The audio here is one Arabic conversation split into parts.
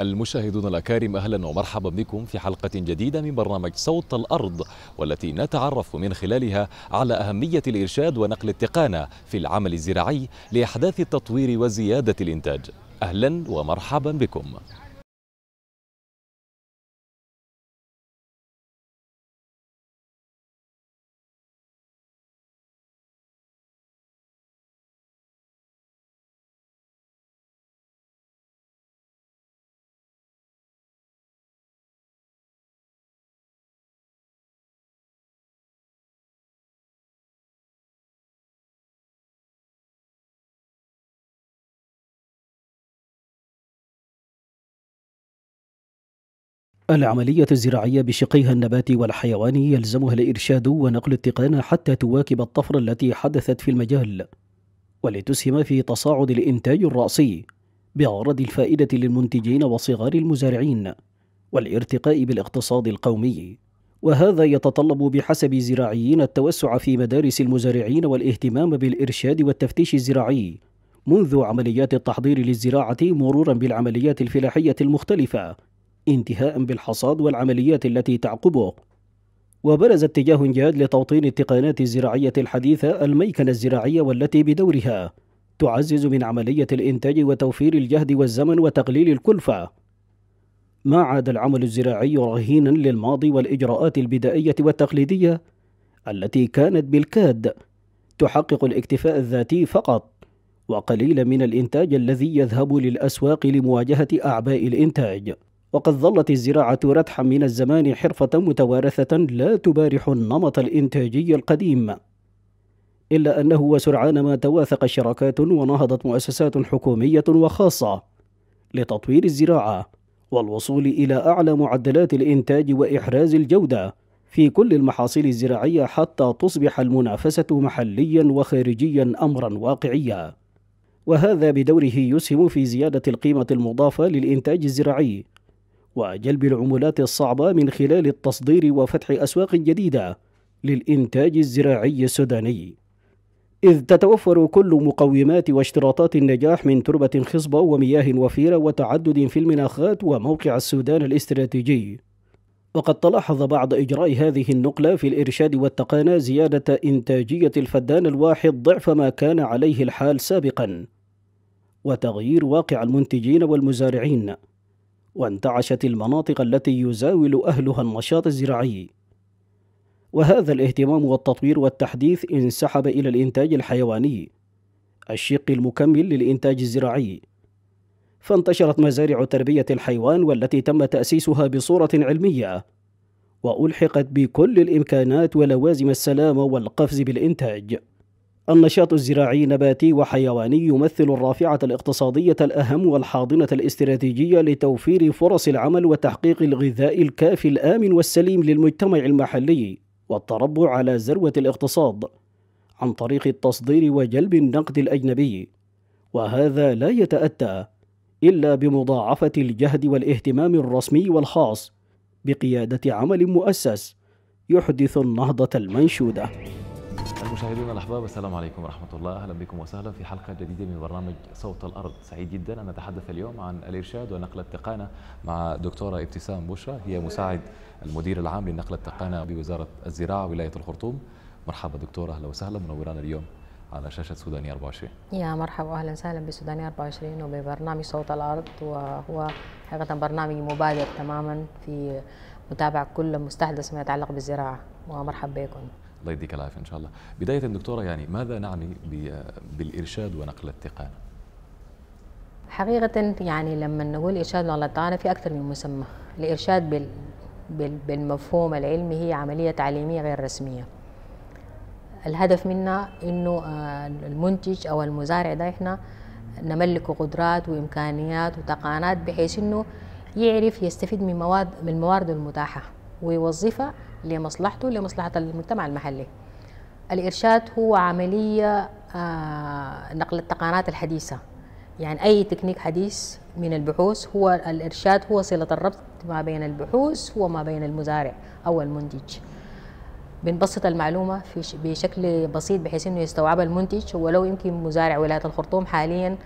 المشاهدون الأكارم أهلا ومرحبا بكم في حلقة جديدة من برنامج صوت الأرض والتي نتعرف من خلالها على أهمية الإرشاد ونقل التقانة في العمل الزراعي لإحداث التطوير وزيادة الإنتاج أهلا ومرحبا بكم العملية الزراعية بشقيها النباتي والحيواني يلزمها الإرشاد ونقل التقان حتى تواكب الطفرة التي حدثت في المجال، ولتسهم في تصاعد الإنتاج الرأسي بعرض الفائدة للمنتجين وصغار المزارعين، والارتقاء بالاقتصاد القومي. وهذا يتطلب بحسب زراعيين التوسع في مدارس المزارعين والاهتمام بالإرشاد والتفتيش الزراعي منذ عمليات التحضير للزراعة مرورا بالعمليات الفلاحية المختلفة انتهاء بالحصاد والعمليات التي تعقبه وبرز اتجاه جاد لتوطين التقانات الزراعية الحديثة الميكنة الزراعية والتي بدورها تعزز من عملية الإنتاج وتوفير الجهد والزمن وتقليل الكلفة ما عاد العمل الزراعي رهينا للماضي والإجراءات البدائية والتقليدية التي كانت بالكاد تحقق الاكتفاء الذاتي فقط وقليلا من الإنتاج الذي يذهب للأسواق لمواجهة أعباء الإنتاج وقد ظلت الزراعة ردحا من الزمان حرفة متوارثة لا تبارح النمط الإنتاجي القديم إلا أنه وسرعان ما تواثق شراكات ونهضت مؤسسات حكومية وخاصة لتطوير الزراعة والوصول إلى أعلى معدلات الإنتاج وإحراز الجودة في كل المحاصيل الزراعية حتى تصبح المنافسة محليا وخارجيا أمرا واقعيا وهذا بدوره يسهم في زيادة القيمة المضافة للإنتاج الزراعي وجلب العمولات الصعبة من خلال التصدير وفتح أسواق جديدة للإنتاج الزراعي السوداني إذ تتوفر كل مقومات واشتراطات النجاح من تربة خصبة ومياه وفيرة وتعدد في المناخات وموقع السودان الاستراتيجي وقد تلاحظ بعد إجراء هذه النقلة في الإرشاد والتقانة زيادة إنتاجية الفدان الواحد ضعف ما كان عليه الحال سابقا وتغيير واقع المنتجين والمزارعين وانتعشت المناطق التي يزاول أهلها النشاط الزراعي وهذا الاهتمام والتطوير والتحديث انسحب إلى الإنتاج الحيواني الشق المكمل للإنتاج الزراعي فانتشرت مزارع تربية الحيوان والتي تم تأسيسها بصورة علمية وألحقت بكل الإمكانات ولوازم السلامة والقفز بالإنتاج النشاط الزراعي نباتي وحيواني يمثل الرافعة الاقتصادية الأهم والحاضنة الاستراتيجية لتوفير فرص العمل وتحقيق الغذاء الكافي الآمن والسليم للمجتمع المحلي والتربع على ذروة الاقتصاد عن طريق التصدير وجلب النقد الأجنبي وهذا لا يتأتى إلا بمضاعفة الجهد والاهتمام الرسمي والخاص بقيادة عمل مؤسس يحدث النهضة المنشودة مشاهدينا الاحباب السلام عليكم ورحمه الله اهلا بكم وسهلا في حلقه جديده من برنامج صوت الارض سعيد جدا ان نتحدث اليوم عن الارشاد ونقل التقانه مع دكتوره ابتسام بشرى هي مساعد المدير العام لنقل التقانه بوزاره الزراعه ولايه الخرطوم مرحبا دكتوره اهلا وسهلا منورانا اليوم على شاشه سوداني 24 يا مرحبا واهلا وسهلا بسوداني 24 وببرنامج صوت الارض وهو حقيقه برنامج مبادر تماما في متابعه كل مستحدث ما يتعلق بالزراعه ومرحبا بكم الله يديك العافيه ان شاء الله بدايه دكتوره يعني ماذا نعني بالارشاد ونقل التقانه حقيقة يعني لما نقول إرشاد والله تعالى في أكثر من مسمى الإرشاد بال بالمفهوم العلمي هي عملية تعليمية غير رسمية الهدف منها إنه آه، المنتج أو المزارع ده إحنا نملك قدرات وإمكانيات وتقانات بحيث إنه يعرف يستفيد من مواد من الموارد المتاحة ويوظفها لمصلحته لمصلحة المجتمع المحلي الإرشاد هو عملية آه، نقل التقانات الحديثة يعني أي تكنيك حديث من البحوث هو الإرشاد هو صلة الربط ما بين البحوث وما بين المزارع أو المنتج بنبسط المعلومة في بشكل بسيط بحيث أنه يستوعبها المنتج ولو يمكن مزارع ولاية الخرطوم حالياً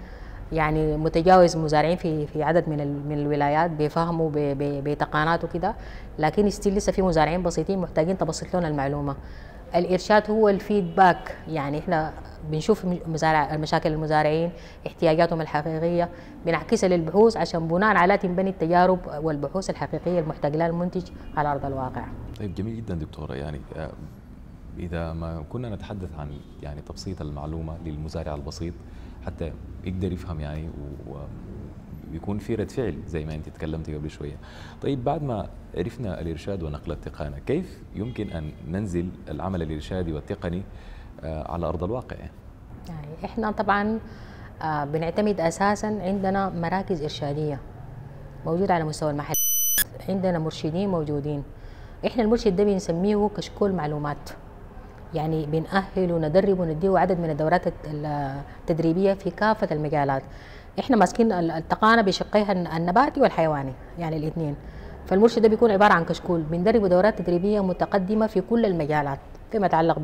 يعني متجاوز مزارعين في في عدد من من الولايات بيفهموا بتقانات وكده لكن ستيل لسه في مزارعين بسيطين محتاجين تبسط لهم المعلومه الارشاد هو الفيدباك يعني احنا بنشوف مزارع مشاكل المزارعين احتياجاتهم الحقيقيه بنعكسها للبحوث عشان بناء على تنبني التجارب والبحوث الحقيقيه المحتاج لها المنتج على ارض الواقع. طيب جميل جدا دكتوره يعني آه، اذا ما كنا نتحدث عن يعني تبسيط المعلومه للمزارع البسيط حتى يقدر يفهم يعني ويكون في رد فعل زي ما انت تكلمتي قبل شويه. طيب بعد ما عرفنا الارشاد ونقل التقانه، كيف يمكن ان ننزل العمل الارشادي والتقني آه، على ارض الواقع؟ يعني احنا طبعا آه، بنعتمد اساسا عندنا مراكز ارشاديه موجوده على مستوى المحل عندنا مرشدين موجودين احنا المرشد ده بنسميه كشكول معلومات يعني بنأهل وندرب ونديه عدد من الدورات التدريبيه في كافه المجالات احنا ماسكين التقانا بشقيها النباتي والحيواني يعني الاثنين فالمرشد ده بيكون عباره عن كشكول بندرب دورات تدريبيه متقدمه في كل المجالات فيما يتعلق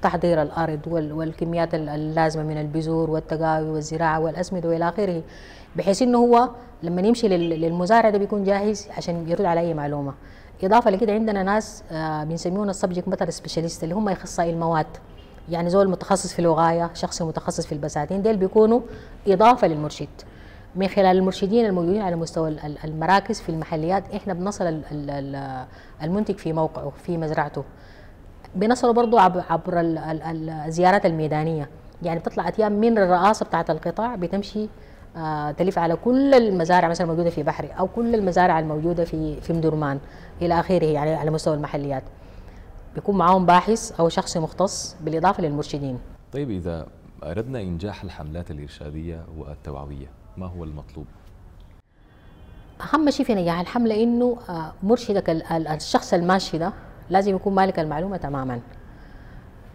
بتحضير الارض والكميات اللازمه من البذور والتقاوي والزراعه والاسمده والى اخره بحيث انه هو لما يمشي للمزارع ده بيكون جاهز عشان يرد على اي معلومه اضافه لكده عندنا ناس آه، بنسميهم السبجكت ماتر سبيشاليست اللي هم اخصائي المواد يعني زول متخصص في الوقايه شخص متخصص في البساتين ديل بيكونوا اضافه للمرشد من خلال المرشدين الموجودين على مستوى المراكز في المحليات احنا بنصل المنتج في موقعه في مزرعته بنصله برضه عبر الزيارات الميدانيه يعني بتطلع اتيام من الرئاسه بتاعه القطاع بتمشي آه، تلف على كل المزارع مثلا الموجوده في بحري او كل المزارع الموجوده في في مدرمان الى اخره يعني على مستوى المحليات بيكون معاهم باحث او شخص مختص بالاضافه للمرشدين طيب اذا اردنا انجاح الحملات الارشاديه والتوعويه ما هو المطلوب اهم شيء في نجاح يعني الحمله انه آه، مرشدك الشخص الماشي ده لازم يكون مالك المعلومه تماما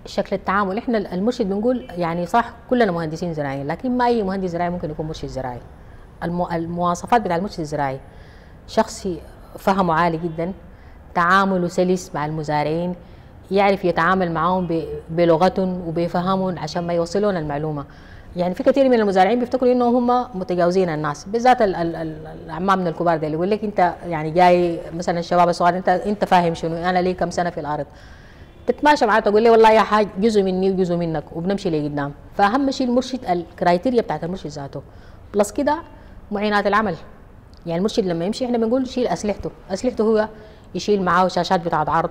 شكل التعامل احنا المرشد بنقول يعني صح كلنا مهندسين زراعيين لكن ما اي مهندس زراعي ممكن يكون مرشد زراعي المواصفات بتاع المرشد الزراعي شخصي فهمه عالي جدا تعامله سلس مع المزارعين يعرف يتعامل معاهم بلغتهم وبيفهمهم عشان ما يوصلون المعلومه يعني في كثير من المزارعين بيفتكروا انه هم متجاوزين الناس بالذات من الكبار ده اللي يقول لك انت يعني جاي مثلا الشباب الصغار انت انت فاهم شنو انا لي كم سنه في الارض بتماشى معاه تقول لي والله يا حاج جزء مني وجزء منك وبنمشي لقدام فاهم شيء المرشد الكرايتيريا بتاعت المرشد ذاته بلس كده معينات العمل يعني المرشد لما يمشي احنا بنقول شيل اسلحته اسلحته هو يشيل معاه شاشات بتاعت عرض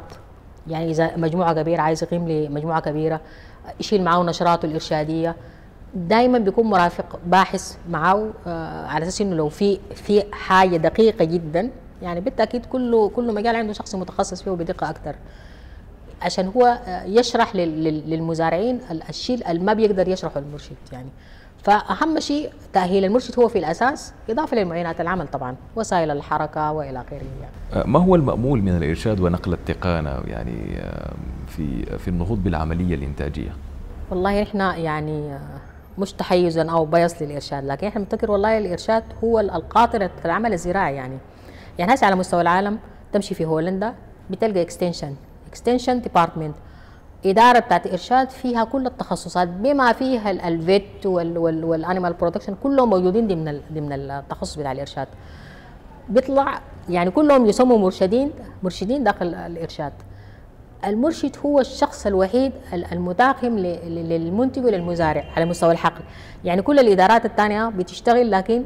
يعني اذا مجموعه كبيره عايز يقيم لمجموعه كبيره يشيل معاه نشراته الارشاديه دائما بيكون مرافق باحث معاه آه على اساس انه لو في في حاجه دقيقه جدا يعني بالتاكيد كله كل مجال عنده شخص متخصص فيه بدقه اكثر عشان هو آه، يشرح للمزارعين الشيء اللي ما بيقدر يشرحه المرشد يعني فاهم شيء تاهيل المرشد هو في الاساس اضافه للمعينات العمل طبعا وسائل الحركه والى غيره يعني. آه، ما هو المامول من الارشاد ونقل التقانه يعني في في النهوض بالعمليه الانتاجيه؟ والله احنا يعني آه، مش تحيزا او بيص للارشاد لكن احنا بنفتكر والله الارشاد هو القاطره في العمل الزراعي يعني يعني هسه على مستوى العالم تمشي في هولندا بتلقى اكستنشن اكستنشن ديبارتمنت اداره بتاعت ارشاد فيها كل التخصصات بما فيها الفيت والانيمال برودكشن كلهم موجودين ضمن ضمن التخصص بتاع الارشاد بيطلع يعني كلهم يسموا مرشدين مرشدين داخل الارشاد المرشد هو الشخص الوحيد المتاقم للمنتج وللمزارع على مستوى الحقل يعني كل الادارات الثانيه بتشتغل لكن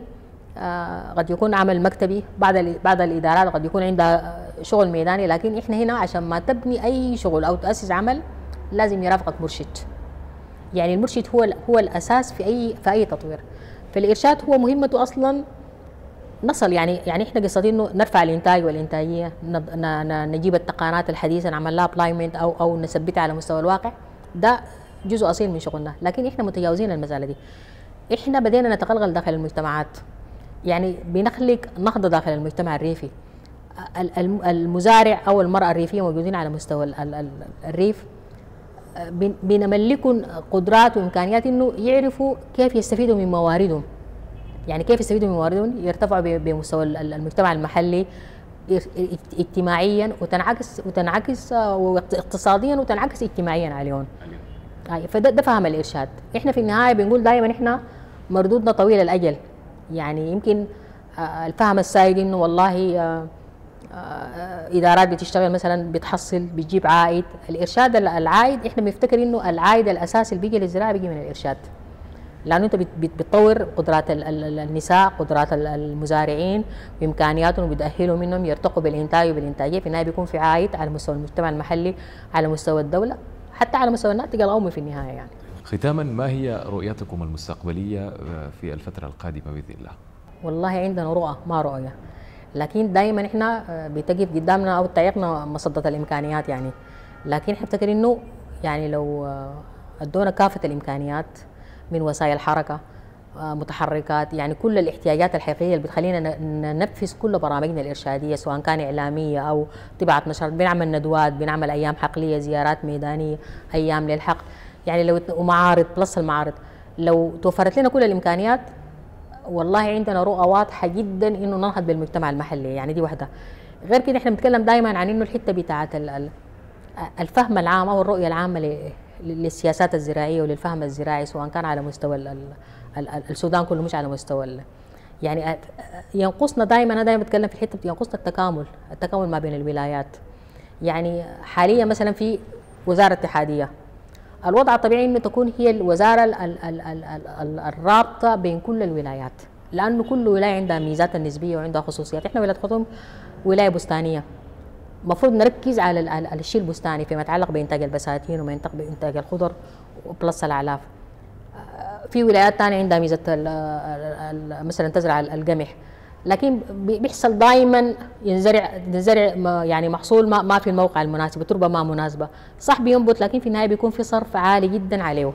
آه، قد يكون عمل مكتبي بعض بعض الادارات قد يكون عندها شغل ميداني لكن احنا هنا عشان ما تبني اي شغل او تاسس عمل لازم يرافقك مرشد يعني المرشد هو هو الاساس في اي في اي تطوير فالارشاد هو مهمته اصلا نصل يعني يعني احنا قصدي انه نرفع الانتاج والانتاجيه نجيب التقنيات الحديثه نعمل لها ابلايمنت او او نثبتها على مستوى الواقع ده جزء اصيل من شغلنا لكن احنا متجاوزين المساله دي احنا بدينا نتغلغل داخل المجتمعات يعني بنخلق نهضه داخل المجتمع الريفي المزارع او المراه الريفيه موجودين على مستوى الريف بنملكهم قدرات وامكانيات انه يعرفوا كيف يستفيدوا من مواردهم يعني كيف يستفيدوا من مواردهم يرتفعوا بمستوى المجتمع المحلي اجتماعيا وتنعكس وتنعكس آه، اقتصاديا وتنعكس اجتماعيا عليهم آه، فده فهم الارشاد احنا في النهايه بنقول دائما احنا مردودنا طويل الاجل يعني يمكن آه، الفهم السائد انه والله آه، آه، ادارات بتشتغل مثلا بتحصل بتجيب عائد الارشاد العائد احنا بنفتكر انه العائد الاساسي اللي بيجي للزراعه بيجي من الارشاد لانه انت بتطور قدرات النساء قدرات المزارعين بامكانياتهم وبتاهلهم منهم يرتقوا بالانتاج وبالانتاجيه في النهايه بيكون في عائد على مستوى المجتمع المحلي على مستوى الدوله حتى على مستوى الناتج القومي في النهايه يعني ختاما ما هي رؤيتكم المستقبلية آه، في الفترة القادمة بإذن الله؟ والله عندنا رؤى ما رؤية لكن دائما احنا آه، بتقف قدامنا او تعيقنا مصدة الامكانيات يعني لكن احنا بنفتكر انه يعني لو آه، ادونا كافة الامكانيات من وسائل حركة متحركات يعني كل الاحتياجات الحقيقية اللي بتخلينا ننفذ كل برامجنا الإرشادية سواء كان إعلامية أو طباعة نشر بنعمل ندوات بنعمل أيام حقلية زيارات ميدانية أيام للحقل يعني لو ومعارض بلس المعارض لو توفرت لنا كل الامكانيات والله عندنا رؤى واضحه جدا انه ننهض بالمجتمع المحلي يعني دي واحده غير كده احنا بنتكلم دايما عن انه الحته بتاعه الفهم العام او الرؤيه العامه للسياسات الزراعيه وللفهم الزراعي سواء كان على مستوى السودان كله مش على مستوى يعني ينقصنا دائما انا دائما بتكلم في الحته ينقصنا التكامل التكامل ما بين الولايات يعني حاليا مثلا في وزاره اتحاديه الوضع الطبيعي انه تكون هي الوزارة الرابطة بين كل الولايات لانه كل ولاية عندها ميزات النسبية وعندها خصوصيات إحنا ولاية خطوم ولاية بستانية المفروض نركز على الشيء البستاني فيما يتعلق بإنتاج البساتين وما يتعلق بإنتاج الخضر وبلس الأعلاف آه، في ولايات ثانية عندها ميزة مثلا تزرع القمح لكن بيحصل دائما ينزرع ينزرع يعني محصول ما, ما في الموقع المناسب التربه ما مناسبه صح بينبت لكن في النهايه بيكون في صرف عالي جدا عليه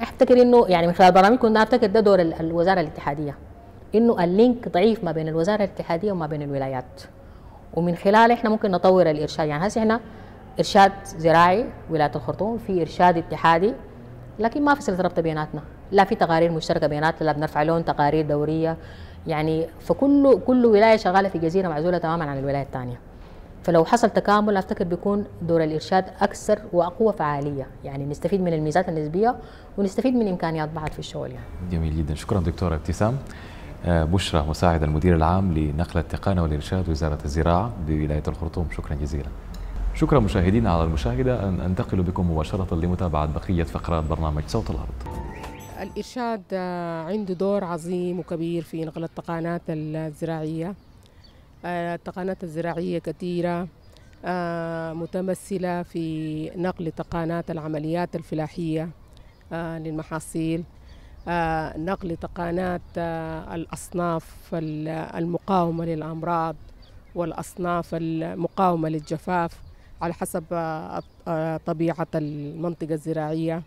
افتكر انه يعني من خلال برامجكم ده افتكر ده دور الوزاره الاتحاديه انه اللينك ضعيف ما بين الوزاره الاتحاديه وما بين الولايات ومن خلاله احنا ممكن نطور الارشاد يعني هسه احنا ارشاد زراعي ولايه الخرطوم في ارشاد اتحادي لكن ما في سلسله رابطه بيناتنا لا في تقارير مشتركه بيناتنا لا بنرفع لهم تقارير دوريه يعني فكل كل ولايه شغاله في جزيره معزوله تماما عن الولايه الثانيه فلو حصل تكامل افتكر بيكون دور الارشاد اكثر واقوى فعاليه يعني نستفيد من الميزات النسبيه ونستفيد من امكانيات بعض في الشغل يعني. جميل جدا شكرا دكتوره ابتسام آه، بشرى مساعد المدير العام لنقل التقانه والارشاد وزاره الزراعه بولايه الخرطوم شكرا جزيلا شكرا مشاهدينا على المشاهده ان انتقل بكم مباشره لمتابعه بقيه فقرات برنامج صوت الارض الإرشاد آه، عنده دور عظيم وكبير في نقل التقانات الزراعية آه، التقانات الزراعية كثيرة آه، متمثلة في نقل تقانات العمليات الفلاحية للمحاصيل نقل تقانات الأصناف المقاومة للأمراض والأصناف المقاومة للجفاف على حسب طبيعة المنطقة الزراعية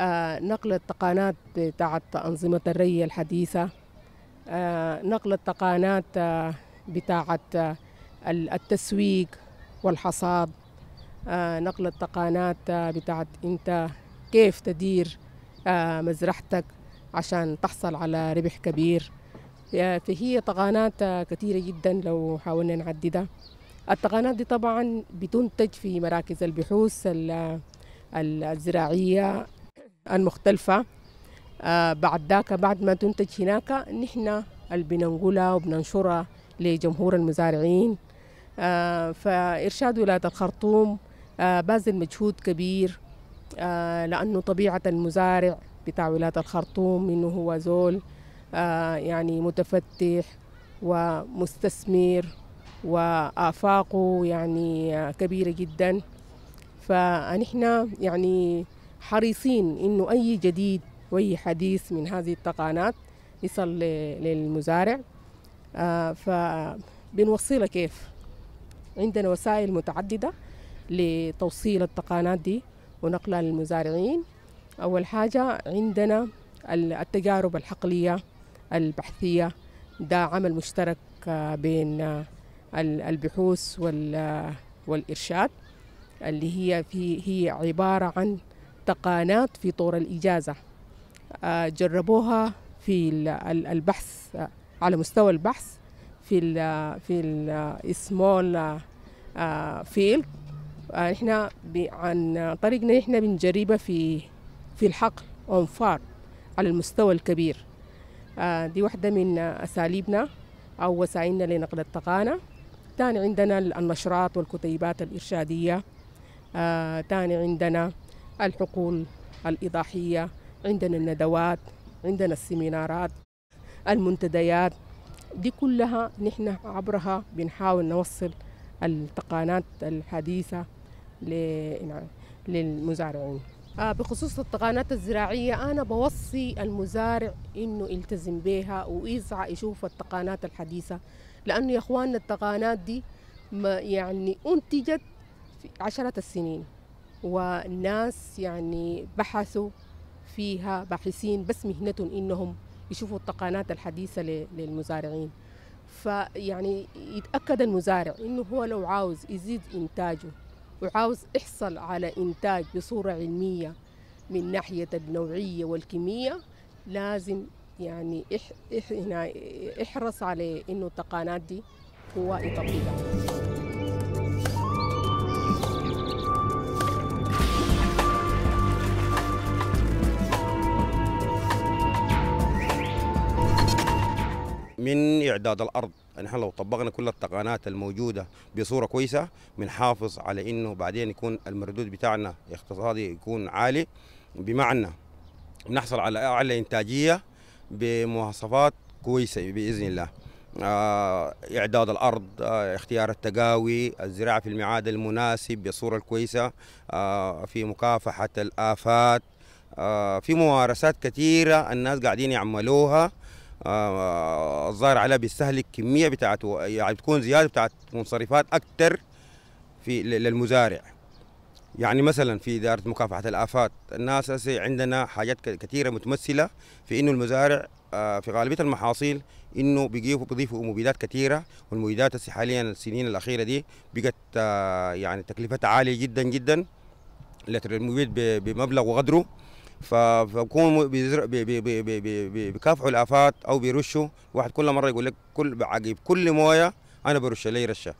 آه، نقل التقانات بتاعت أنظمة الري الحديثة آه، نقل التقانات آه، بتاعت التسويق والحصاد نقل التقانات بتاعت انت كيف تدير مزرعتك عشان تحصل على ربح كبير فهي تقانات كثيرة جدا لو حاولنا نعددها التقانات دي طبعا بتنتج في مراكز البحوث الزراعية المختلفة آه، بعد ذاك بعد ما تنتج هناك نحن اللي بننقلها وبننشرها لجمهور المزارعين آه، فإرشاد ولاية الخرطوم آه، باذل مجهود كبير لأنه طبيعة المزارع بتاع ولاية الخرطوم إنه هو زول يعني متفتح ومستثمر وآفاقه يعني كبيرة جدا فنحن يعني حريصين انه اي جديد واي حديث من هذه التقانات يصل للمزارع آه، فبنوصلها كيف عندنا وسائل متعددة لتوصيل التقانات دي ونقلها للمزارعين أول حاجة عندنا التجارب الحقلية البحثية ده عمل مشترك آه، بين آه، البحوث والإرشاد اللي هي في هي عبارة عن التقانات في طور الإجازة آه، جربوها في البحث آه، على مستوى البحث في الـ في السمول فيلد احنا عن طريقنا احنا بنجربها في في الحقل اون فار على المستوى الكبير آه، دي واحدة من أساليبنا أو وسائلنا لنقل التقانة تاني عندنا النشرات والكتيبات الإرشادية تاني عندنا الحقول الإضاحية عندنا الندوات عندنا السيمينارات المنتديات دي كلها نحن عبرها بنحاول نوصل التقانات الحديثة نعم، للمزارعين آه، بخصوص التقانات الزراعية أنا بوصي المزارع إنه يلتزم بها ويسعى يشوف التقانات الحديثة لأنه يا إخواننا التقانات دي ما يعني أنتجت في عشرة السنين والناس يعني بحثوا فيها باحثين بس مهنتهم انهم يشوفوا التقانات الحديثه للمزارعين فيعني يتاكد المزارع انه هو لو عاوز يزيد انتاجه وعاوز يحصل على انتاج بصوره علميه من ناحيه النوعيه والكميه لازم يعني احرص على انه التقانات دي هو يطبقها من إعداد الأرض نحن لو طبقنا كل التقانات الموجودة بصورة كويسة بنحافظ على إنه بعدين يكون المردود بتاعنا اقتصادي يكون عالي بمعنى نحصل على أعلى إنتاجية بمواصفات كويسة بإذن الله آه، إعداد الأرض آه، اختيار التقاوي الزراعة في الميعاد المناسب كويسه الكويسة آه، في مكافحة الآفات في ممارسات كثيرة الناس قاعدين يعملوها آه، الظاهر عليها بيستهلك كميه بتاعته يعني بتكون زياده بتاعت منصرفات اكثر في للمزارع يعني مثلا في اداره مكافحه الافات الناس عندنا حاجات كثيره متمثله في انه المزارع آه، في غالبيه المحاصيل انه بيجيبوا بيضيفوا مبيدات كثيره والمبيدات حاليا السنين الاخيره دي بقت آه، يعني تكلفتها عاليه جدا جدا لتر المبيد بمبلغ وقدره فبكون بيكافحوا الافات او بيرشوا واحد كل مره يقول لك كل عقب كل مويه انا برش لي رشه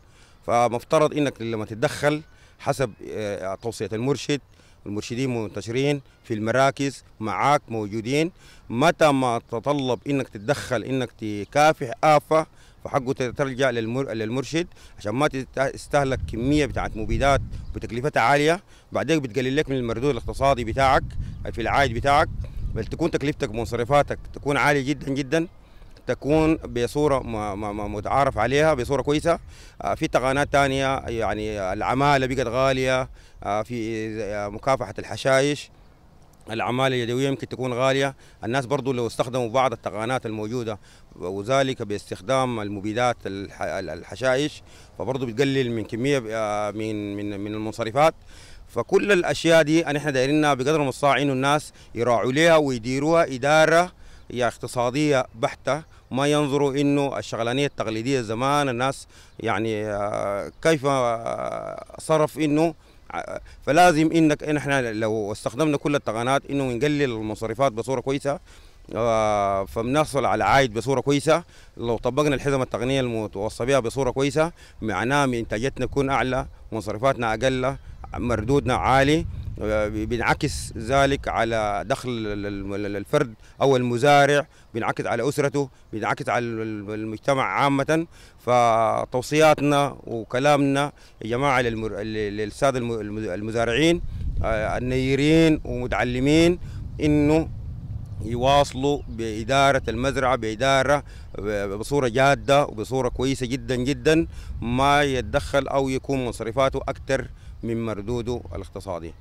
فمفترض انك لما تتدخل حسب آه، توصيه المرشد المرشدين منتشرين في المراكز معاك موجودين متى ما تطلب انك تتدخل انك تكافح افه فحقه ترجع للمرشد عشان ما تستهلك كميه بتاعت مبيدات وتكلفتها عاليه بعدين بتقلل لك من المردود الاقتصادي بتاعك في العائد بتاعك بل تكون تكلفتك مصرفاتك تكون عاليه جدا جدا تكون بصوره متعارف عليها بصوره كويسه آه، في تقانات ثانيه يعني العماله بقت غاليه آه، في آه، مكافحه الحشائش الأعمال اليدوية يمكن تكون غالية الناس برضو لو استخدموا بعض التقانات الموجودة وذلك باستخدام المبيدات الحشائش فبرضو بتقلل من كمية آه، من من من المنصرفات فكل الأشياء دي نحن دايرينها بقدر المستطاع إنه الناس يراعوا ليها ويديروها إدارة هي اقتصادية بحتة ما ينظروا انه الشغلانية التقليدية زمان الناس يعني آه، كيف آه، صرف انه فلازم انك احنا لو استخدمنا كل التقنيات انه نقلل المصرفات بصوره كويسه آه، فبنحصل على عائد بصوره كويسه لو طبقنا الحزم التقنيه المتوصى بها بصوره كويسه معناه انتاجتنا تكون اعلى مصروفاتنا اقل مردودنا عالي آه، بينعكس ذلك على دخل الفرد او المزارع بينعكس على اسرته بينعكس على المجتمع عامه فتوصياتنا وكلامنا يا جماعه للساده المزارعين آه، النيرين ومتعلمين انه يواصلوا بإدارة المزرعة بإدارة آه، بصورة جادة وبصورة كويسة جدا جدا ما يتدخل أو يكون مصرفاته أكثر من مردوده الاقتصادي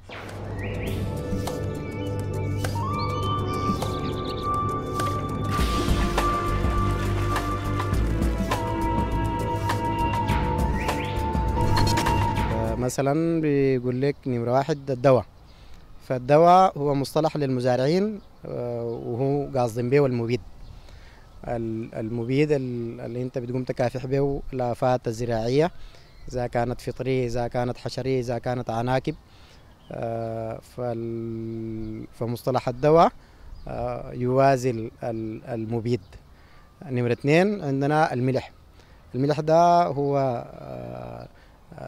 مثلا بيقول لك نمرة واحد الدواء فالدواء هو مصطلح للمزارعين آه، وهو قاصدين به المبيد المبيد اللي انت بتقوم تكافح به الافات الزراعيه إذا كانت فطرية إذا كانت حشرية إذا كانت عناكب آه، فمصطلح الدواء آه، يوازي المبيد نمرة اثنين عندنا الملح الملح ده هو آه،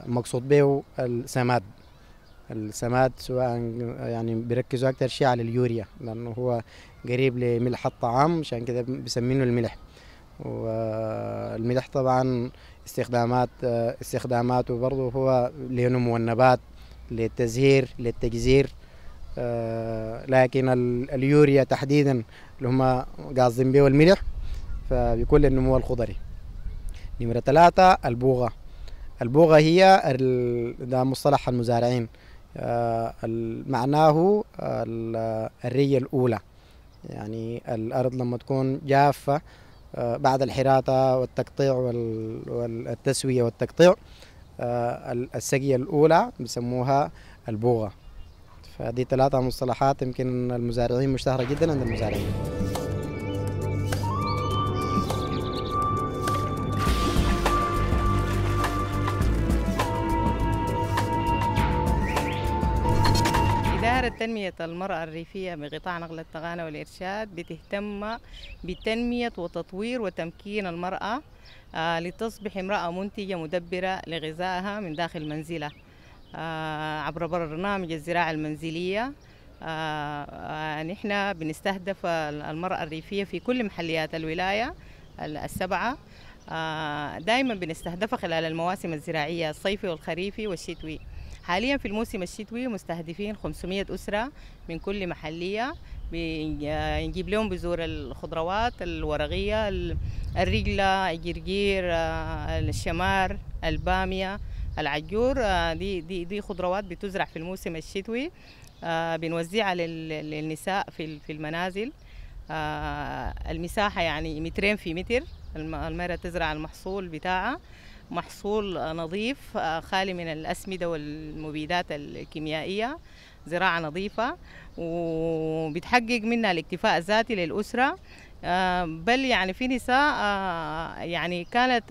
مقصود به السماد السماد سواء يعني بيركزوا اكتر شيء على اليوريا لانه هو قريب لملح الطعام عشان كده بسمينه الملح والملح طبعا استخدامات استخداماته برضه هو لنمو النبات للتزهير للتجزير آه، لكن اليوريا تحديدا اللي هم قاصدين بيه الملح فبيكون للنمو الخضري نمرة ثلاثة البوغة البوغة هي ده مصطلح المزارعين آه، معناه آه، الري الأولى يعني الأرض لما تكون جافة آه، بعد الحراثة والتقطيع والتسوية والتقطيع آه، السقية الأولى بيسموها البوغة فدي ثلاثة مصطلحات يمكن المزارعين مشتهرة جدا عند المزارعين تنمية المرأة الريفية بقطاع نقل التغانى والإرشاد بتهتم بتنمية وتطوير وتمكين المرأة آه، لتصبح امرأة منتجة مدبرة لغذائها من داخل منزلها آه، عبر برنامج الزراعة المنزلية آه، نحن بنستهدف المرأة الريفية في كل محليات الولاية السبعة دائما بنستهدفها خلال المواسم الزراعية الصيفي والخريفي والشتوي حاليا في الموسم الشتوي مستهدفين 500 أسرة من كل محلية نجيب لهم بذور الخضروات الورقية الرجلة الجرجير آه، الشمار البامية العجور آه، دي دي دي خضروات بتزرع في الموسم الشتوي آه، بنوزعها للنساء في في المنازل المساحة يعني مترين في متر المرأة تزرع المحصول بتاعها محصول نظيف آه، خالي من الأسمدة والمبيدات الكيميائية زراعة نظيفة وبتحقق منها الاكتفاء الذاتي للأسرة آه، بل يعني في نساء آه، يعني كانت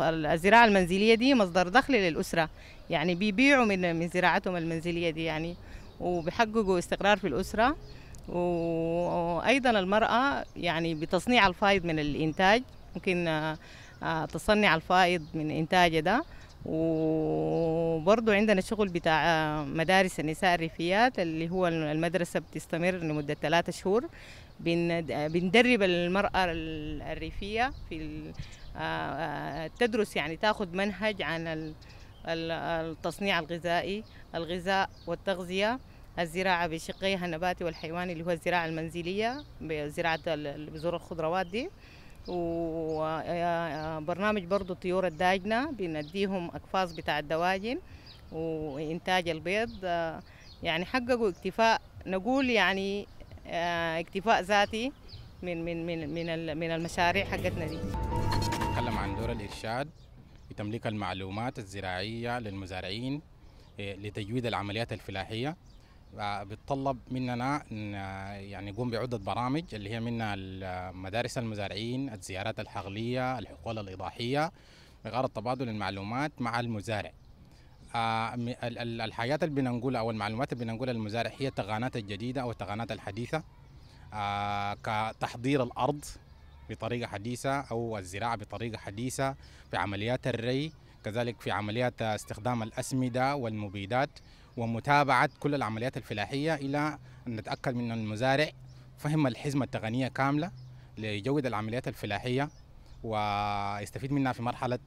الزراعة المنزلية دي مصدر دخل للأسرة يعني بيبيعوا من من زراعتهم المنزلية دي يعني وبيحققوا استقرار في الأسرة وأيضا المرأة يعني بتصنيع الفائض من الإنتاج ممكن آه، تصنع الفائض من إنتاجه ده وبرضو عندنا شغل بتاع آه، مدارس النساء الريفيات اللي هو المدرسة بتستمر لمدة ثلاثة شهور بندرب المرأة الريفية في آه، تدرس يعني تاخذ منهج عن التصنيع الغذائي الغذاء والتغذية الزراعة بشقيها النباتي والحيواني اللي هو الزراعة المنزلية بزراعة بذور الخضروات دي وبرنامج برضو الطيور الداجنة بنديهم أقفاص بتاع الدواجن وإنتاج البيض يعني حققوا اكتفاء نقول يعني آه، اكتفاء ذاتي من من من من من المشاريع حقتنا دي. نتكلم عن دور الإرشاد في تمليك المعلومات الزراعية للمزارعين آه، لتجويد العمليات الفلاحية بتطلب مننا آه، يعني نقوم بعده برامج اللي هي منها مدارس المزارعين، الزيارات الحقليه، الحقول الإضاحية بغرض تبادل المعلومات مع المزارع. آه، الحاجات اللي بنقولها او المعلومات اللي بنقولها للمزارع هي التغانات الجديده او التغانات الحديثه آه، كتحضير الارض بطريقه حديثه او الزراعه بطريقه حديثه في عمليات الري كذلك في عمليات استخدام الاسمده والمبيدات ومتابعة كل العمليات الفلاحية إلى أن نتأكد من المزارع فهم الحزمة التقنية كاملة ليجود العمليات الفلاحية ويستفيد منها في مرحلة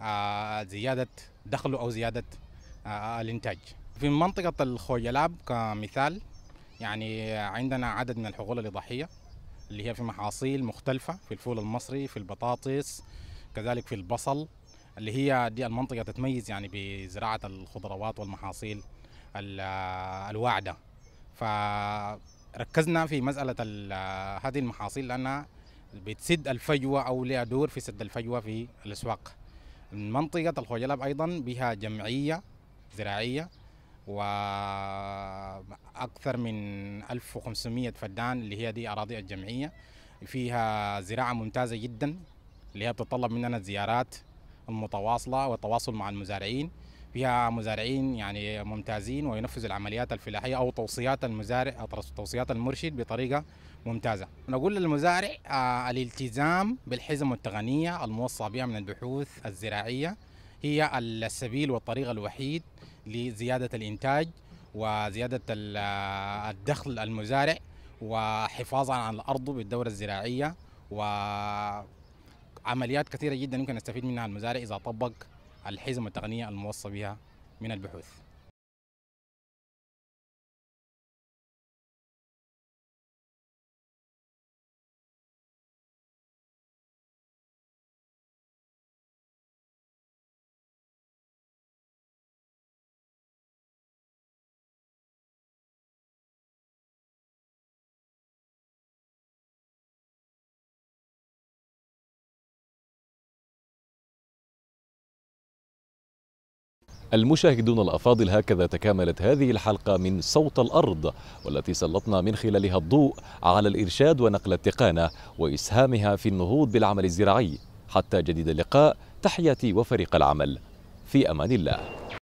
آه، زيادة دخله أو زيادة آه، الإنتاج في منطقة الخوجلاب كمثال يعني عندنا عدد من الحقول الإضاحية اللي هي في محاصيل مختلفة في الفول المصري في البطاطس كذلك في البصل اللي هي دي المنطقة تتميز يعني بزراعة الخضروات والمحاصيل الواعده فركزنا في مساله هذه المحاصيل لانها بتسد الفجوه او لها دور في سد الفجوه في الاسواق منطقه الخجلاب ايضا بها جمعيه زراعيه واكثر من 1500 فدان اللي هي دي اراضي الجمعيه فيها زراعه ممتازه جدا اللي هي بتتطلب مننا الزيارات المتواصله والتواصل مع المزارعين فيها مزارعين يعني ممتازين وينفذوا العمليات الفلاحيه او توصيات المزارع او توصيات المرشد بطريقه ممتازه. نقول للمزارع آه، الالتزام بالحزم والتغنية الموصى بها من البحوث الزراعيه هي السبيل والطريق الوحيد لزياده الانتاج وزياده آه، الدخل المزارع وحفاظا على الأرض بالدوره الزراعيه وعمليات كثيره جدا يمكن نستفيد منها المزارع اذا طبق الحزم التقنية الموصى بها من البحوث المشاهدون الأفاضل هكذا تكاملت هذه الحلقة من صوت الأرض والتي سلطنا من خلالها الضوء على الإرشاد ونقل التقانة وإسهامها في النهوض بالعمل الزراعي حتى جديد اللقاء تحياتي وفريق العمل في أمان الله